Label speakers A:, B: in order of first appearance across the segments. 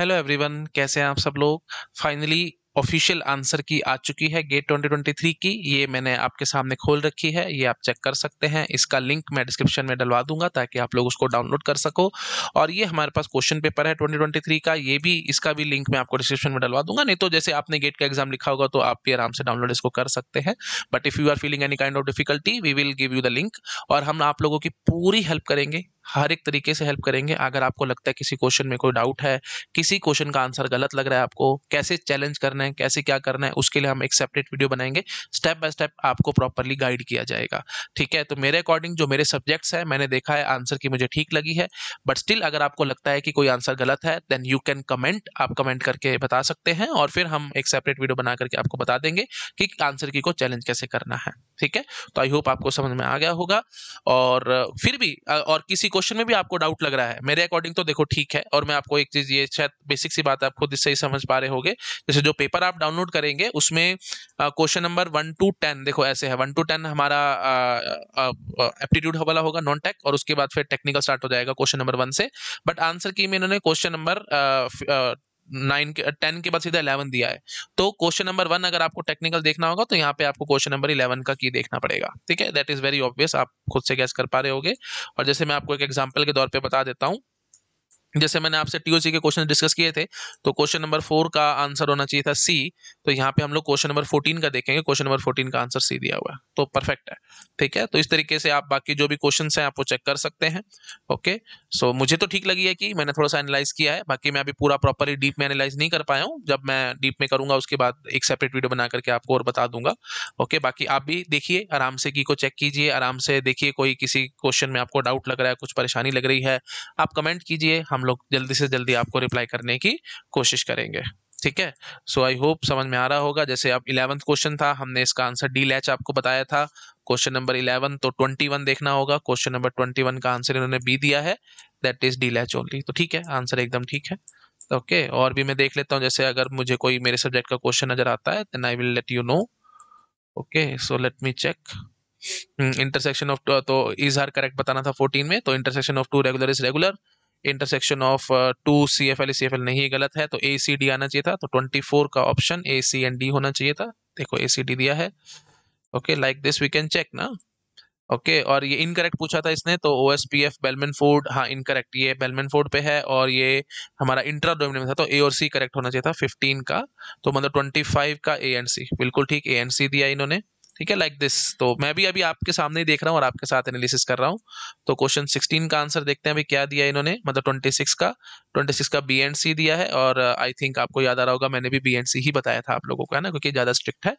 A: hello everyone कैसे हैं आप सब लोग फाइनली ऑफिशियल आंसर की आ चुकी है गेट 2023 की ये मैंने आपके सामने खोल रखी है ये आप चेक कर सकते हैं इसका लिंक मैं डिस्क्रिप्शन में डलवा दूंगा ताकि आप लोग उसको डाउनलोड कर सको और ये हमारे पास क्वेश्चन पेपर है 2023 का ये भी इसका भी लिंक मैं आपको डिस्क्रिप्शन में डलवा दूंगा नहीं तो जैसे आपने गेट का एग्जाम लिखा होगा तो आप भी आराम से डाउनलोड इसको कर सकते हैं but if you are feeling any kind of difficulty we will give you the link और हम आप लोगों की पूरी हेल्प करेंगे हर एक तरीके से हेल्प करेंगे अगर आपको लगता है किसी क्वेश्चन में कोई डाउट है किसी क्वेश्चन का आंसर गलत लग रहा है आपको कैसे चैलेंज करना है हैं कैसे क्या करना है उसके लिए हम एक सेपरेट वीडियो बनाएंगे स्टेप बाय स्टेप आपको प्रॉपरली गाइड किया जाएगा ठीक है तो मेरे अकॉर्डिंग जो मेरे सब्जेक्ट्स हैं मैंने देखा है आंसर की मुझे ठीक लगी है बट स्टिल अगर आपको लगता है कि कोई आंसर गलत है देन यू कैन कमेंट आप कमेंट करके बता सकते हैं और फिर हम एक सेपरेट वीडियो बना करके आपको बता देंगे कि आंसर की को चैलेंज कैसे करना है ठीक है तो आई होप आपको समझ में आ गया होगा और फिर भी और किसी क्वेश्चन में भी आपको डाउट लग रहा है मेरे अकॉर्डिंग तो देखो ठीक है और मैं आपको एक चीज़ ये शायद बेसिक सी बात आप खुद इससे ही समझ पा रहे होगे जैसे जो पेपर पेपर आप डाउनलोड करेंगे उसमें question number one two ten देखो ऐसे है वन टू टेन हमारा एप्टीट्यूड वाला होगा नॉन टेक और उसके बाद फिर टेक्निकल स्टार्ट हो जाएगा क्वेश्चन नंबर वन से बट आंसर की इन्होंने क्वेश्चन नंबर नाइन के टेन के बाद सीधा इलेवन दिया है तो क्वेश्चन नंबर वन अगर आपको टेक्निकल देखना होगा तो यहाँ पे आपको क्वेश्चन नंबर इलेवन का की देखना पड़ेगा ठीक है दैट इज वेरी ऑब्वियस आप खुद से गैस कर पा रहे होगे और जैसे मैं आपको एक एग्जाम्पल के तौर पर बता देता हूँ जैसे मैंने आपसे टीओसी के क्वेश्चन डिस्कस किए थे तो क्वेश्चन नंबर फोर का आंसर होना चाहिए था सी तो यहाँ पे हम लोग क्वेश्चन नंबर फोर्टीन का देखेंगे क्वेश्चन नंबर फोर्टीन का आंसर सी दिया हुआ है तो परफेक्ट है ठीक है तो इस तरीके से आप बाकी जो भी क्वेश्चन हैं आप वो चेक कर सकते हैं ओके सो मुझे तो ठीक लगी है कि मैंने थोड़ा सा एनालाइज किया है बाकी मैं अभी पूरा प्रॉपरली डीप में एनालाइज नहीं कर पाया हूँ जब मैं डीप में करूंगा उसके बाद एक सेपरेट वीडियो बना करके आपको और बता दूंगा ओके बाकी आप भी देखिए आराम से की को चेक कीजिए आराम से देखिए कोई किसी क्वेश्चन में आपको डाउट लग रहा है कुछ परेशानी लग रही है आप कमेंट कीजिए हम हम लोग जल्दी से जल्दी आपको रिप्लाई करने की कोशिश करेंगे ठीक है सो आई होप समझ में आ रहा होगा जैसे आप इलेवंथ क्वेश्चन था हमने इसका आंसर डी लैच आपको बताया था क्वेश्चन नंबर इलेवन तो ट्वेंटी वन देखना होगा क्वेश्चन नंबर ट्वेंटी वन का आंसर इन्होंने बी दिया है that is D latch only तो ठीक है आंसर एकदम ठीक है ओके okay, और भी मैं देख लेता हूँ जैसे अगर मुझे कोई मेरे सब्जेक्ट का क्वेश्चन नजर आता है then I will let you know okay so let me check intersection of तो इज हर करेक्ट बताना था 14 में तो intersection of two regular is regular intersection of two C F L C F L नहीं गलत है तो ए C D आना चाहिए था तो ट्वेंटी फोर का option A C and D होना चाहिए था देखो ए सी डी दिया है okay like this we can check ना ओके okay, और ये इनकरेक्ट पूछा था इसने तो O S P F Bellman Ford हाँ इनकरेक्ट ये बेलमेन फोर्ड पे है और ये हमारा इंट्रा डोमिन था तो ए और सी करेक्ट होना चाहिए था फिफ्टीन का तो मतलब ट्वेंटी फाइव का ए एंड सी बिल्कुल ठीक ए एंड सी दिया इन्होंने ठीक है लाइक दिस तो मैं भी अभी आपके सामने ही देख रहा हूँ और आपके साथ एनालिसिस कर रहा हूँ तो क्वेश्चन सिक्सटीन का आंसर देखते हैं अभी क्या दिया इन्होंने मतलब ट्वेंटी सिक्स का ट्वेंटी सिक्स का बी एंड सी दिया है और आई uh, थिंक आपको याद आ रहा होगा मैंने भी बी एंड सी ही बताया था आप लोगों को है ना क्योंकि ज़्यादा स्ट्रिक्ट है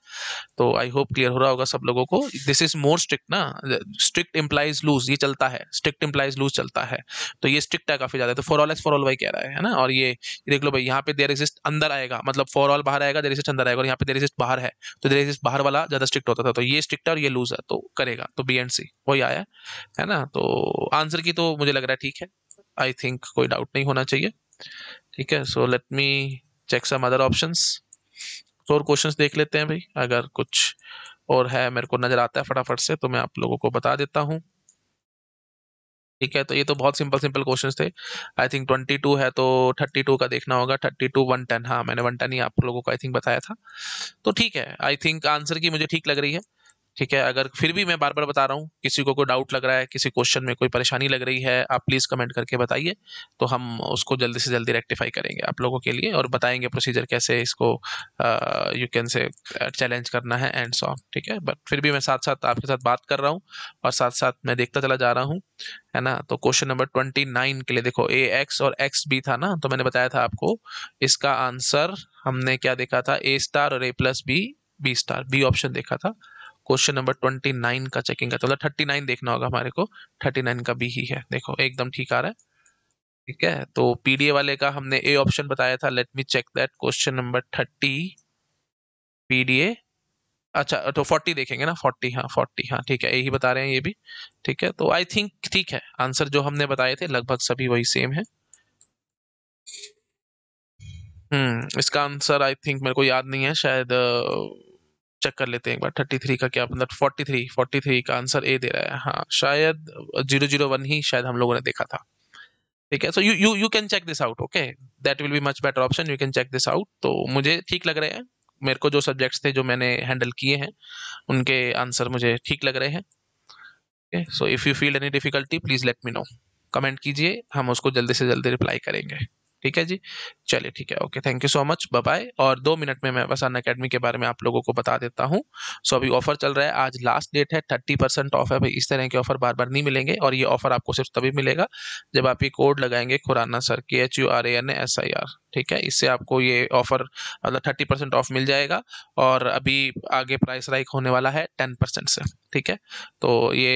A: तो आई होप क्लियर हो रहा होगा सब लोगों को दिस इज मोर स्ट्रिक्ट ना स्ट्रिक्ट इम्प्लाइज लूज ये चलता है स्ट्रिक्ट इम्प्लाइज लूज चलता है तो ये स्ट्रिक्ट है काफ़ी ज़्यादा तो for all X for all Y कह रहा है, है ना और ये देख लो भाई यहाँ पे देर एग्जिस्ट अंदर आएगा मतलब फॉर ऑल बाहर आएगा देर एग्जिस्ट अंदर आएगा और यहाँ पे देर एग्जिस्ट बाहर है तो देर एग्जिस्ट बाहर वाला ज़्यादा स्ट्रिक्ट होता था तो ये स्ट्रिक्ट है और ये लूज है तो करेगा तो बी एंड सी वही आया है ना तो आंसर की तो मुझे लग रहा है ठीक है आई थिंक कोई डाउट नहीं होना चाहिए ठीक है so let me check some other options और क्वेश्चंस देख लेते हैं भाई अगर कुछ और है मेरे को नज़र आता है फटाफट से तो मैं आप लोगों को बता देता हूँ ठीक है तो ये तो बहुत सिंपल सिंपल क्वेश्चंस थे आई थिंक 22 है तो 32 का देखना होगा 32 110 हाँ मैंने 110 ही आप लोगों को आई थिंक बताया था तो ठीक है आई थिंक आंसर की मुझे ठीक लग रही है ठीक है अगर फिर भी मैं बार बार बता रहा हूँ किसी को कोई डाउट लग रहा है किसी क्वेश्चन में कोई परेशानी लग रही है आप प्लीज़ कमेंट करके बताइए तो हम उसको जल्दी से जल्दी रेक्टिफाई करेंगे आप लोगों के लिए और बताएंगे प्रोसीजर कैसे इसको यू कैन से चैलेंज करना है एंड सॉ ठीक है बट फिर भी मैं साथ साथ आपके साथ बात कर रहा हूँ और साथ साथ मैं देखता चला जा रहा हूँ है ना तो क्वेश्चन नंबर ट्वेंटी नाइन के लिए देखो ए एक्स और एक्स बी था ना तो मैंने बताया था आपको इसका आंसर हमने क्या देखा था ए स्टार और A plus B B star B option देखा था क्वेश्चन नंबर ट्वेंटी नाइन का चेकिंग करते मतलब थर्टी नाइन देखना होगा हमारे को थर्टी नाइन का भी ही है देखो एकदम ठीक आ रहा है ठीक है तो पीडीए वाले का हमने ए ऑप्शन बताया था let me check that question number thirty PDA अच्छा तो फोर्टी देखेंगे ना फोर्टी हाँ फोर्टी हाँ ठीक है यही बता रहे हैं ये भी ठीक है तो आई थिंक ठीक है आंसर जो हमने बताए थे लगभग सभी वही सेम है हम्म इसका आंसर आई थिंक मेरे को याद नहीं है शायद चेक कर लेते हैं एक बार थर्टी थ्री का क्या मतलब फोर्टी थ्री फोर्टी थ्री का आंसर ए दे रहा है हाँ शायद जीरो जीरो वन ही शायद हम लोगों ने देखा था ठीक है so you you you can check this out okay that will be much better option you can check this out तो मुझे ठीक लग रहे हैं मेरे को जो सब्जेक्ट्स थे जो मैंने हैंडल किए हैं उनके आंसर मुझे ठीक लग रहे हैं okay so if you feel any difficulty please let me know comment कीजिए हम उसको जल्दी से जल्दी रिप्लाई करेंगे ठीक है जी चलिए ठीक है okay thank you so much bye और दो मिनट में मैं अन अकेडमी के बारे में आप लोगों को बता देता हूँ सो अभी ऑफर चल रहा है आज लास्ट डेट है थर्टी परसेंट ऑफ है भाई इस तरह के ऑफर बार बार नहीं मिलेंगे और ये ऑफर आपको सिर्फ तभी मिलेगा जब आप ये कोड लगाएंगे खुराना सर के H U R A N S I R ठीक है इससे आपको ये ऑफर मतलब थर्टी परसेंट ऑफ मिल जाएगा और अभी आगे प्राइस राइक होने वाला है टेन परसेंट से ठीक है तो ये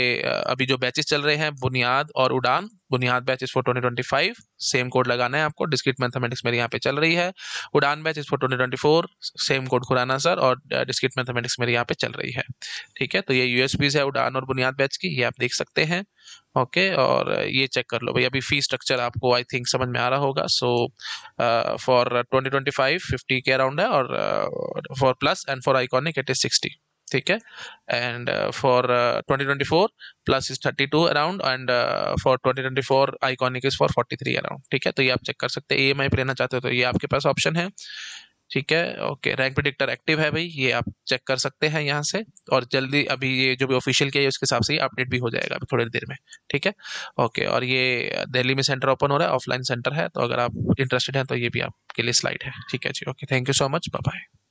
A: अभी जो बैचेस चल रहे हैं बुनियाद और उड़ान Buniyaad batch is for twenty twenty five same code लगाना है आपको डिस्क्रिट मैथमेटिक्स मेरे यहाँ पे चल रही है Udaan batch is for twenty twenty four same code Khurana sir और डिस्क्रिट मैथमेटिक्स मेरे यहाँ पे चल रही है ठीक है तो ये यू है उड़ान और बुनियाद बैच की ये आप देख सकते हैं ओके और ये चेक कर लो भाई अभी फी स्ट्रक्चर आपको आई थिंक समझ में आ रहा होगा so for twenty twenty five fifty के अराउंड है और for plus and for iconic it is sixty ठीक है and for 2024 plus is 32 around and for 2024 iconic is for 43 around ठीक है तो ये आप चेक कर सकते हैं ई पे लेना चाहते हो तो ये आपके पास ऑप्शन है ठीक है ओके रैंक प्रिडिक्टर एक्टिव है भाई ये आप चेक कर सकते हैं यहाँ से और जल्दी अभी ये जो भी ऑफिशियल किया है उसके हिसाब से ही अपडेट भी हो जाएगा अभी थोड़ी देर में ठीक है ओके और ये दिल्ली में सेंटर ओपन हो रहा है ऑफलाइन सेंटर है तो अगर आप इंटरेस्टेड हैं तो ये भी आपके लिए स्लाइड है ठीक है जी okay thank you so much bye bye